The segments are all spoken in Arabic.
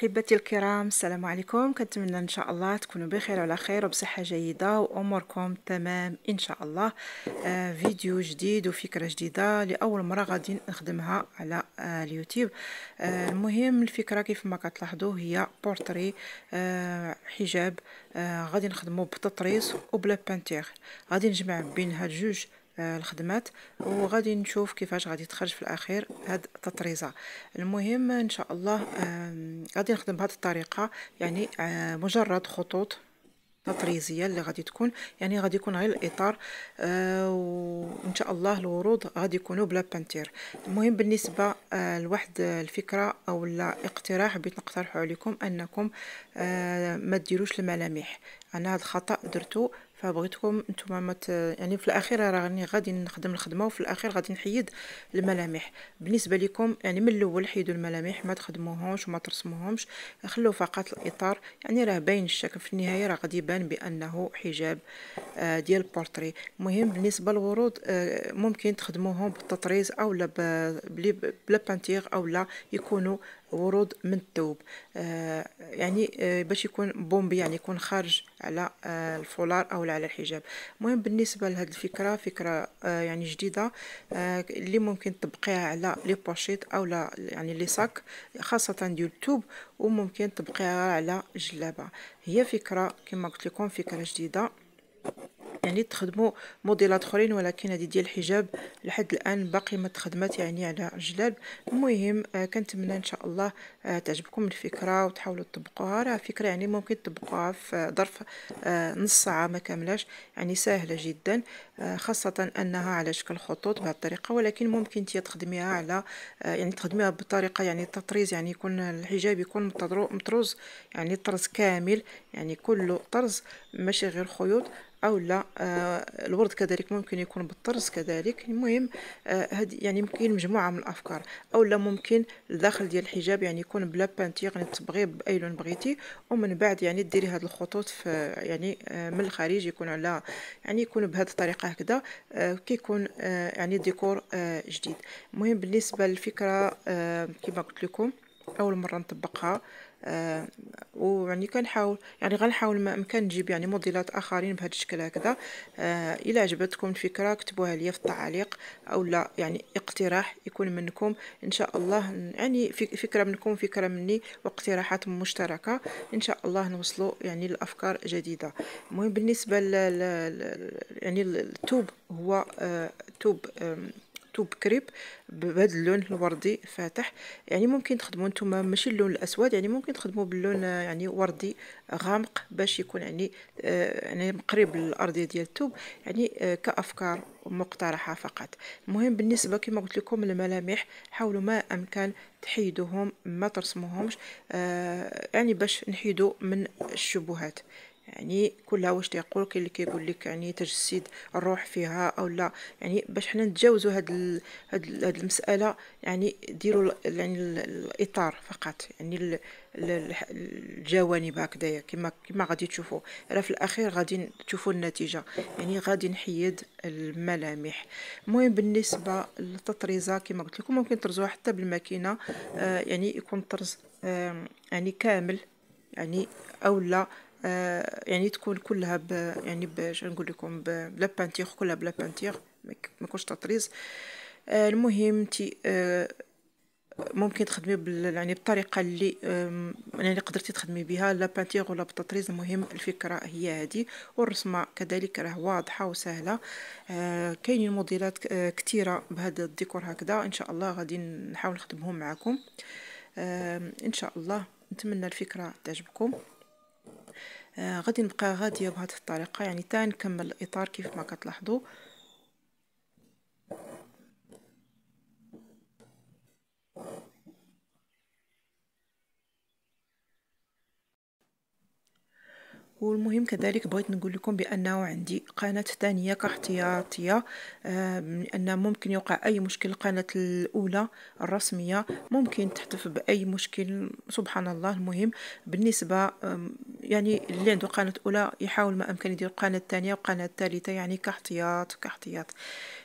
احبتي الكرام السلام عليكم كنتمنى ان شاء الله تكونوا بخير وعلى خير وبصحه جيده واموركم تمام ان شاء الله آه فيديو جديد وفكره جديده لاول مره غادي نخدمها على آه اليوتيوب آه المهم الفكره كيف ما كتلاحظوا هي بورتري آه حجاب آه غادي نخدمه بتطريز وبلا بانتيغ غادي نجمع بين هاد جوج الخدمات وغادي نشوف كيفاش غادي تخرج في الاخير هاد التطريزه المهم ان شاء الله غادي نخدم بهذه الطريقه يعني مجرد خطوط تطريزيه اللي غادي تكون يعني غادي يكون غير الاطار وان شاء الله الورود غادي يكونوا بلا بانتير المهم بالنسبه لواحد الفكره او لا اقتراح بغيت نقترحه عليكم انكم ما ديروش الملامح انا هذا الخطا درته فبغيتكم نتوما ما يعني في الاخير راني غادي نخدم الخدمه وفي الاخير غادي نحيد الملامح بالنسبه لكم يعني من الاول حيدوا الملامح ما تخدموهمش وما ترسموهمش خلو فقط الاطار يعني راه باين الشكل في النهايه راه غادي يبان بانه حجاب آه، ديال البورتري المهم بالنسبه للورود آه، ممكن تخدموهم بالتطريز اولا بلا بانتيغ اولا يكونوا ورود من الثوب آه يعني آه باش يكون بومبي يعني يكون خارج على آه الفولار او على الحجاب المهم بالنسبه لهذه الفكره فكره آه يعني جديده آه اللي ممكن تطبقيها على لي بوشيت او لا يعني لي ساك خاصه ديال الثوب وممكن تطبقيها على جلابه هي فكره كما قلت لكم فكره جديده يعني تخدموا موديلات اخرين ولكن هذه ديال الحجاب لحد الان باقي ما تخدمات يعني على الجلاب المهم آه، كنتمنى ان شاء الله آه، تعجبكم الفكره وتحاولوا تطبقوها راه فكره يعني ممكن تطبقوها في ظرف آه، نص ساعه ما كاملاش يعني سهله جدا خاصه انها على شكل خطوط بهذه الطريقه ولكن ممكن انت تخدميها على يعني تخدميها بطريقه يعني تطريز يعني يكون الحجاب يكون مطروز يعني طرز كامل يعني كله طرز ماشي غير خيوط او لا آه، الورد كذلك ممكن يكون بالطرز كذلك المهم آه، هذه يعني يمكن مجموعه من الافكار او لا ممكن الداخل ديال الحجاب يعني يكون بلا بانتيغ يعني تبغي باي لون بغيتي ومن بعد يعني ديري هاد الخطوط في يعني آه، من الخارج يكون على يعني يكون بهذه الطريقه هكذا كيكون يعني ديكور جديد المهم بالنسبه للفكره كما قلت لكم اول مره نطبقها آه ويعني كنحاول يعني غنحاول ما امكن نجيب يعني موديلات اخرين بهذا الشكل هكذا آه الا عجبتكم الفكره كتبوها لي في التعليق او لا يعني اقتراح يكون منكم ان شاء الله يعني فكره منكم فكره مني واقتراحات مشتركه ان شاء الله نوصلوا يعني لافكار جديده المهم بالنسبه ل يعني التوب هو آه توب حطوا بكريب بهذا اللون الوردي فاتح يعني ممكن تخدموا نتوما ماشي اللون الاسود يعني ممكن تخدموا باللون آه، يعني وردي غامق باش يكون يعني آه، يعني قريب للارضيه ديال الثوب يعني آه، كافكار مقترحه فقط المهم بالنسبه كما قلت لكم الملامح حاولوا ما امكن تحيدوهم ما ترسموهمش آه يعني باش نحيدو من الشبهات يعني كلها واش تيقول كاين اللي كيقول لك يعني تجسيد الروح فيها او لا يعني باش حنا نتجاوزوا هاد ال هاد, ال هاد المساله يعني ديروا يعني الاطار فقط يعني الجوانب هكذايا كما كما غادي تشوفوا راه في الاخير غادي تشوفوا النتيجه يعني غادي نحيد الملامح المهم بالنسبه للتطريزه كما قلت لكم ممكن ترزوها حتى بالماكينه آه يعني يكون الطرز آه يعني كامل يعني اولا آه، يعني تكون كلها ب يعني باش نقول لكم بلا بانتيغ كلها بلا بانتيغ ما يكونش تطريز آه، المهم تي آه، ممكن تخدمي بال يعني بالطريقه اللي يعني قدرتي تخدمي بها لا بانتيغ ولا بالتطريز المهم الفكره هي هذه والرسمه كذلك راه واضحه وسهله كاينين موديلات كثيره بهذا الديكور هكذا ان شاء الله غادي نحاول نخدمهم معكم ان شاء الله نتمنى الفكره تعجبكم آه غادي نبقى غادية بهاد الطريقة يعني تا نكمل الإطار كيف ما كتلاحظوا والمهم كذلك بغيت نقول لكم بانه عندي قناه ثانيه كاحتياطيه لان آه، ممكن يوقع اي مشكل القناه الاولى الرسميه ممكن تحتف باي مشكل سبحان الله المهم بالنسبه يعني اللي عنده قناه اولى يحاول ما امكن يدير القناه ثانيه وقناه ثالثه يعني كاحتياط كاحتياط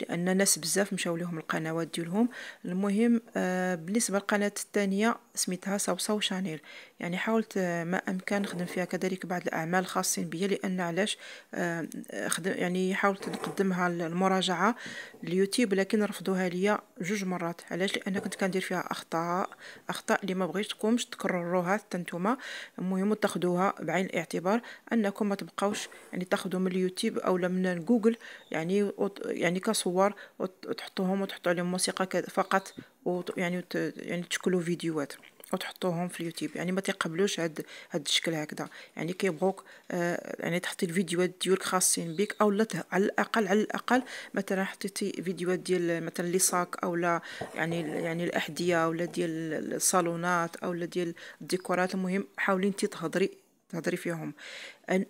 لان ناس بزاف مشاو لهم القنوات ديالهم المهم آه، بالنسبه للقناه الثانيه سميتها صوصو شانيل يعني حاولت آه، ما امكن نخدم فيها كذلك بعض الاعمال الاعمال الخاصين بيا لان علاش آه، خدم يعني حاولت نقدمها للمراجعه اليوتيوب لكن رفضوها ليا جوج مرات علاش لان كنت كندير فيها اخطاء اخطاء اللي ما بغيتكمش تكرروها حتى نتوما المهم تاخذوها بعين الاعتبار انكم ما تبقاوش يعني تاخذوا من اليوتيوب اولا من جوجل يعني يعني كصور وتحطوهم وتحطوا عليهم موسيقى فقط ويعني يعني تشكلوا فيديوهات وتحطوهم في اليوتيوب يعني ما تقبلوش هاد هاد الشكل هكذا يعني كيبغوك آه يعني تحطي الفيديوهات ديالك خاصين بك او لا على الاقل على الاقل مثلا حطيتي فيديوهات ديال مثلا لي ساك او لا يعني يعني الاحذيه ولا ديال الصالونات او لا ديال الديكورات المهم حاولي انت تهضري تهضري فيهم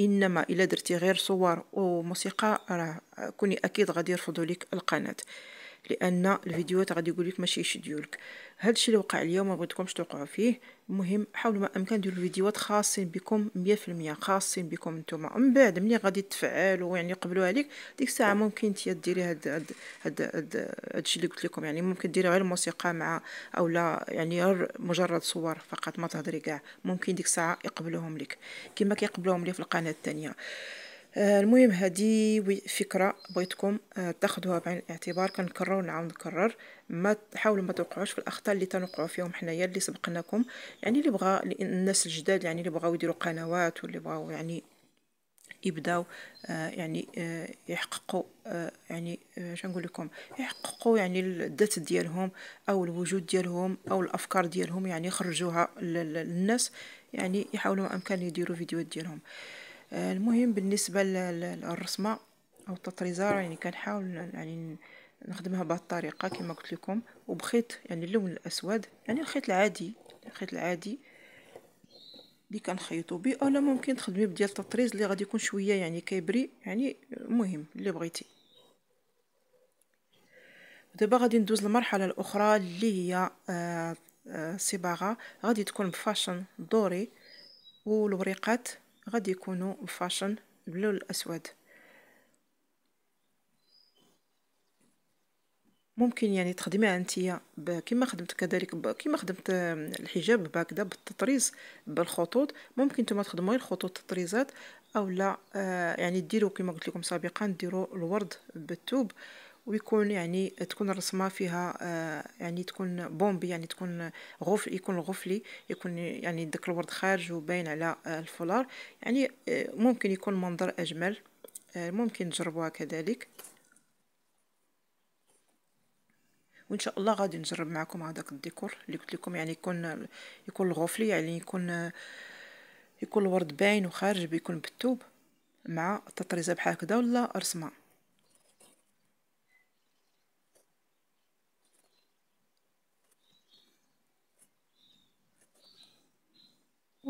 انما الا درتي غير صور وموسيقى راه كوني اكيد غادي يرفضوا لك القناه لان الفيديوهات غادي يقول لك ماشي يشديولك هذا الشيء اللي وقع اليوم ما بغيتكمش توقعوا فيه المهم حاولوا ما امكن ديروا الفيديوهات خاصين بكم 100% خاصين بكم نتوما من بعد ملي غادي تفعلوا يعني يقبلوا عليك ديك الساعه طيب. ممكن انت ديري هاد هاد هاد هاد الشيء اللي قلت لكم يعني ممكن ديري غير الموسيقى مع اولا يعني مجرد صور فقط ما تهضري كاع ممكن ديك الساعه يقبلوهم لك كما كيقبلوهم لي في القناه الثانيه آه، المهم هذه فكره بغيتكم آه، تاخذوها بعين الاعتبار كنكرر ونعاود نكرر ما تحاولوا ما توقعوش في الاخطاء اللي تنوقعوا فيهم حنايا اللي سبقناكم يعني اللي بغى الناس الجداد يعني اللي بغاو يديروا قنوات واللي بغاو يعني يبداو آه، يعني يحققوا يعني يعني نقول لكم يحققوا يعني الذات ديالهم او الوجود ديالهم او الافكار ديالهم يعني يخرجوها للناس يعني يحاولوا امكان يديروا فيديوهات ديالهم المهم بالنسبة للرسمة او التطريزة يعني كنحاول يعني نخدمها بهاد الطريقه كما قلت لكم وبخيط يعني اللون الاسود يعني الخيط العادي الخيط العادي اللي كنخيطو به اولا ممكن تخدمي بديال التطريز اللي غادي يكون شويه يعني كيبري يعني المهم اللي بغيتي دابا غادي ندوز للمرحله الاخرى اللي هي الصباغه آه، آه، غادي تكون بفاشن دوري والوريقات غادي يكونوا بفاشن باللون الأسود ممكن يعني تخدميها انتيا كيما خدمت كذلك كيما خدمت الحجاب بهكذا بالتطريز بالخطوط ممكن نتوما تخدموا الخطوط التطريزات اولا آه، يعني ديروا كيما قلت لكم سابقا ديروا الورد بالثوب ويكون يعني تكون الرسمه فيها آه، يعني تكون بومبي يعني تكون غفل يكون غفلي يكون يعني داك الورد خارج وباين على آه، الفولار يعني آه، ممكن يكون منظر اجمل ممكن تجربوها كذلك وان شاء الله غادي نجرب معكم هذاك الديكور اللي قلت لكم يعني يكون يكون الغفلي يعني يكون يكون الورد باين وخارج بيكون بالثوب مع تطريزه بحال هكذا ولا رسمه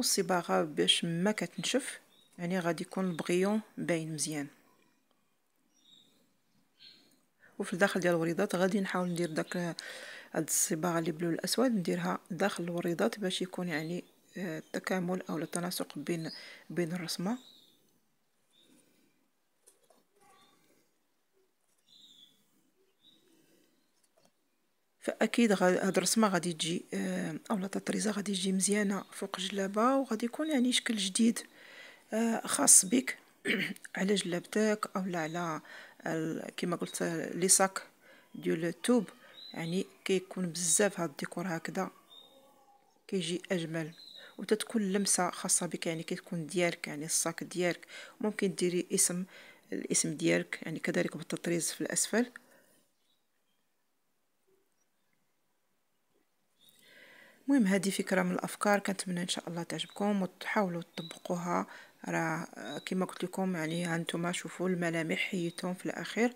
والصباغه باش ما كتنشف يعني غادي يكون البغيون باين مزيان وفي الداخل ديال الوريضات غادي نحاول ندير داك هاد الصباغه اللي بلو الاسود نديرها داخل الوريضات باش يكون يعني التكامل آه، او التناسق بين بين الرسمه فاكيد هاد الرسمه غادي تجي آه، اولا تطريزه غادي تجي مزيانه فوق الجلابه وغادي يكون يعني شكل جديد آه، خاص بك على جلابتك اولا على كما قلت لي ساك ديال الثوب يعني كيكون كي بزاف هاد الديكور هكذا كيجي اجمل وتتكون لمسه خاصه بك يعني كتكون ديالك يعني الصاك ديالك ممكن ديري اسم الاسم ديالك يعني كذلك بالتطريز في الاسفل المهم هذه فكره من الافكار كنتمنى ان شاء الله تعجبكم وتحاولوا تطبقوها راه كما قلت لكم يعني هانتوما شوفوا الملامح حيدتهم في الاخير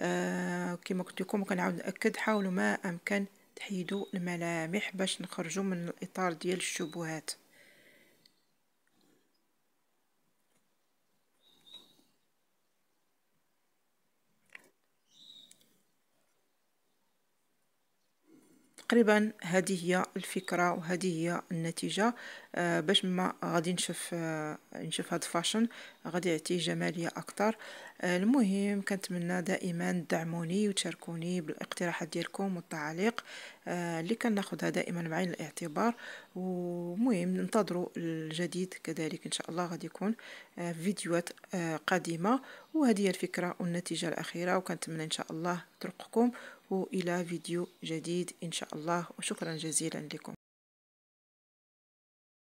آه، كما قلت لكم كنعاود ناكد حاولوا ما امكن تحيدوا الملامح باش نخرجوا من الاطار ديال الشبهات تقريبا هذه هي الفكرة وهذه هي النتيجة آه باش ما غادي نشوف آه نشوف هاد الفاشن غادي يعطي جمالية أكثر آه المهم كنتمنى دائما تدعموني وتشاركوني بالاقتراحات ديالكم والتعاليق آه كناخذها كناخدها دائما بعين الاعتبار ومهم ننتظروا الجديد كذلك إن شاء الله غادي يكون آه فيديوهات آه قادمة وهذه هي الفكرة والنتيجة الأخيرة وكنتمنى إن شاء الله ترقكم وإلى فيديو جديد إن شاء الله وشكرا جزيلا لكم